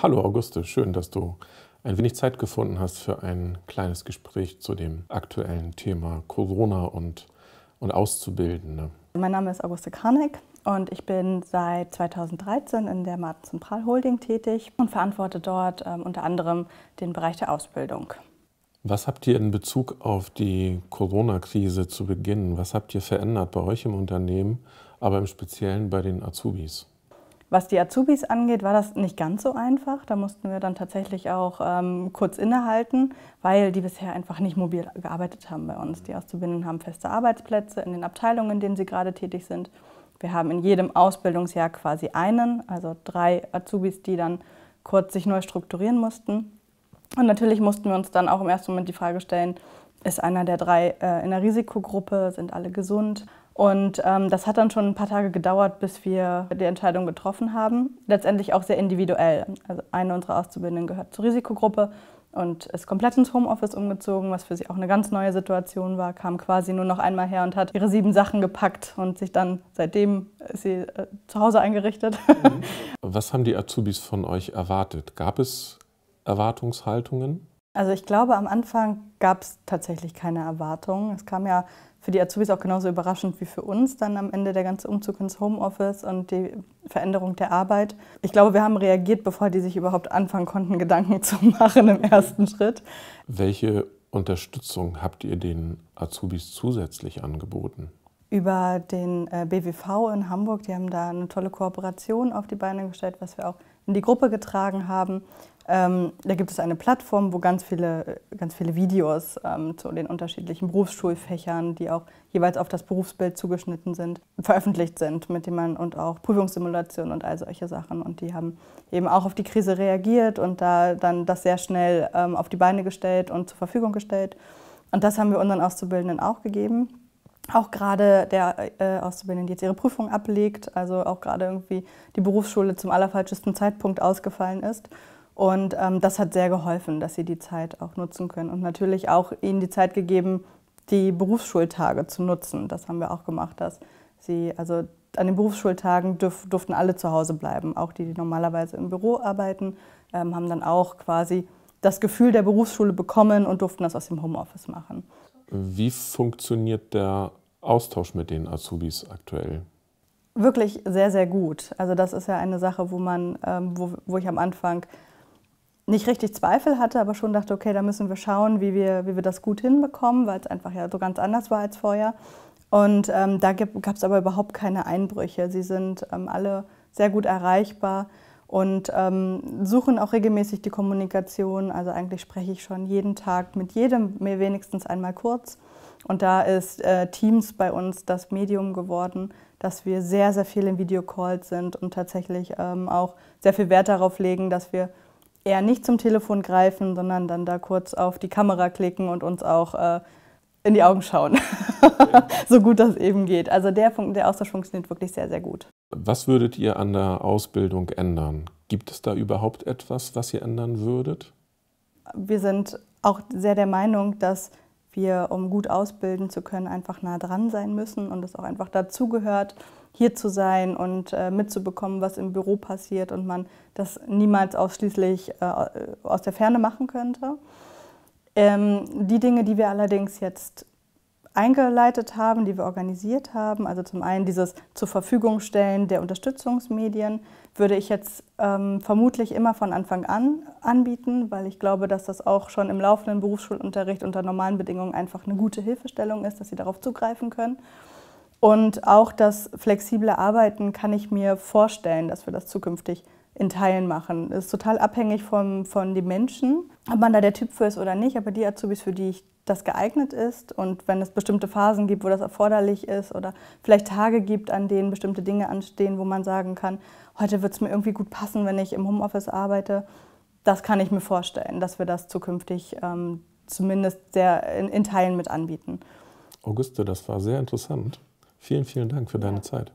Hallo Auguste, schön, dass du ein wenig Zeit gefunden hast für ein kleines Gespräch zu dem aktuellen Thema Corona und, und Auszubildende. Mein Name ist Auguste Karneck und ich bin seit 2013 in der Martin Zentral Holding tätig und verantworte dort ähm, unter anderem den Bereich der Ausbildung. Was habt ihr in Bezug auf die Corona-Krise zu Beginn, was habt ihr verändert bei euch im Unternehmen, aber im Speziellen bei den Azubis? Was die Azubis angeht, war das nicht ganz so einfach. Da mussten wir dann tatsächlich auch ähm, kurz innehalten, weil die bisher einfach nicht mobil gearbeitet haben bei uns. Die Auszubildenden haben feste Arbeitsplätze in den Abteilungen, in denen sie gerade tätig sind. Wir haben in jedem Ausbildungsjahr quasi einen, also drei Azubis, die dann kurz sich neu strukturieren mussten. Und natürlich mussten wir uns dann auch im ersten Moment die Frage stellen, ist einer der drei äh, in der Risikogruppe, sind alle gesund? Und ähm, das hat dann schon ein paar Tage gedauert, bis wir die Entscheidung getroffen haben. Letztendlich auch sehr individuell. Also eine unserer Auszubildenden gehört zur Risikogruppe und ist komplett ins Homeoffice umgezogen, was für sie auch eine ganz neue Situation war, kam quasi nur noch einmal her und hat ihre sieben Sachen gepackt und sich dann seitdem ist sie äh, zu Hause eingerichtet. Mhm. was haben die Azubis von euch erwartet? Gab es Erwartungshaltungen? Also ich glaube, am Anfang gab es tatsächlich keine Erwartungen. Es kam ja für die Azubis auch genauso überraschend wie für uns dann am Ende der ganze Umzug ins Homeoffice und die Veränderung der Arbeit. Ich glaube, wir haben reagiert, bevor die sich überhaupt anfangen konnten, Gedanken zu machen im ersten Schritt. Welche Unterstützung habt ihr den Azubis zusätzlich angeboten? Über den äh, BWV in Hamburg, die haben da eine tolle Kooperation auf die Beine gestellt, was wir auch in die Gruppe getragen haben. Ähm, da gibt es eine Plattform, wo ganz viele, äh, ganz viele Videos ähm, zu den unterschiedlichen Berufsschulfächern, die auch jeweils auf das Berufsbild zugeschnitten sind, veröffentlicht sind, mit denen man und auch Prüfungssimulationen und all solche Sachen. Und die haben eben auch auf die Krise reagiert und da dann das sehr schnell ähm, auf die Beine gestellt und zur Verfügung gestellt. Und das haben wir unseren Auszubildenden auch gegeben auch gerade der äh, Auszubildende die jetzt ihre Prüfung ablegt, also auch gerade irgendwie die Berufsschule zum allerfalschesten Zeitpunkt ausgefallen ist. Und ähm, das hat sehr geholfen, dass sie die Zeit auch nutzen können und natürlich auch ihnen die Zeit gegeben, die Berufsschultage zu nutzen. Das haben wir auch gemacht, dass sie, also an den Berufsschultagen dürf, durften alle zu Hause bleiben, auch die, die normalerweise im Büro arbeiten, ähm, haben dann auch quasi das Gefühl der Berufsschule bekommen und durften das aus dem Homeoffice machen. Wie funktioniert der Austausch mit den Azubis aktuell? Wirklich sehr, sehr gut. Also das ist ja eine Sache, wo man, ähm, wo, wo ich am Anfang nicht richtig Zweifel hatte, aber schon dachte, okay, da müssen wir schauen, wie wir, wie wir das gut hinbekommen, weil es einfach ja so ganz anders war als vorher. Und ähm, da gab es aber überhaupt keine Einbrüche. Sie sind ähm, alle sehr gut erreichbar und ähm, suchen auch regelmäßig die Kommunikation. Also eigentlich spreche ich schon jeden Tag mit jedem, mir wenigstens einmal kurz. Und da ist äh, Teams bei uns das Medium geworden, dass wir sehr, sehr viel in Videocalls sind und tatsächlich ähm, auch sehr viel Wert darauf legen, dass wir eher nicht zum Telefon greifen, sondern dann da kurz auf die Kamera klicken und uns auch äh, in die Augen schauen. so gut das eben geht. Also der, Funk, der Austausch funktioniert wirklich sehr, sehr gut. Was würdet ihr an der Ausbildung ändern? Gibt es da überhaupt etwas, was ihr ändern würdet? Wir sind auch sehr der Meinung, dass wir, um gut ausbilden zu können, einfach nah dran sein müssen und es auch einfach dazugehört, hier zu sein und äh, mitzubekommen, was im Büro passiert und man das niemals ausschließlich äh, aus der Ferne machen könnte. Ähm, die Dinge, die wir allerdings jetzt eingeleitet haben, die wir organisiert haben. Also zum einen dieses zur Verfügung stellen der Unterstützungsmedien würde ich jetzt ähm, vermutlich immer von Anfang an anbieten, weil ich glaube, dass das auch schon im laufenden Berufsschulunterricht unter normalen Bedingungen einfach eine gute Hilfestellung ist, dass sie darauf zugreifen können. Und auch das flexible Arbeiten kann ich mir vorstellen, dass wir das zukünftig in Teilen machen. Das ist total abhängig vom, von den Menschen, ob man da der Typ für ist oder nicht. Aber die Azubis, für die ich das geeignet ist und wenn es bestimmte Phasen gibt, wo das erforderlich ist oder vielleicht Tage gibt, an denen bestimmte Dinge anstehen, wo man sagen kann, heute wird es mir irgendwie gut passen, wenn ich im Homeoffice arbeite, das kann ich mir vorstellen, dass wir das zukünftig ähm, zumindest sehr in, in, Teilen mit anbieten. Auguste, das war sehr interessant. Vielen, vielen Dank für ja. deine Zeit.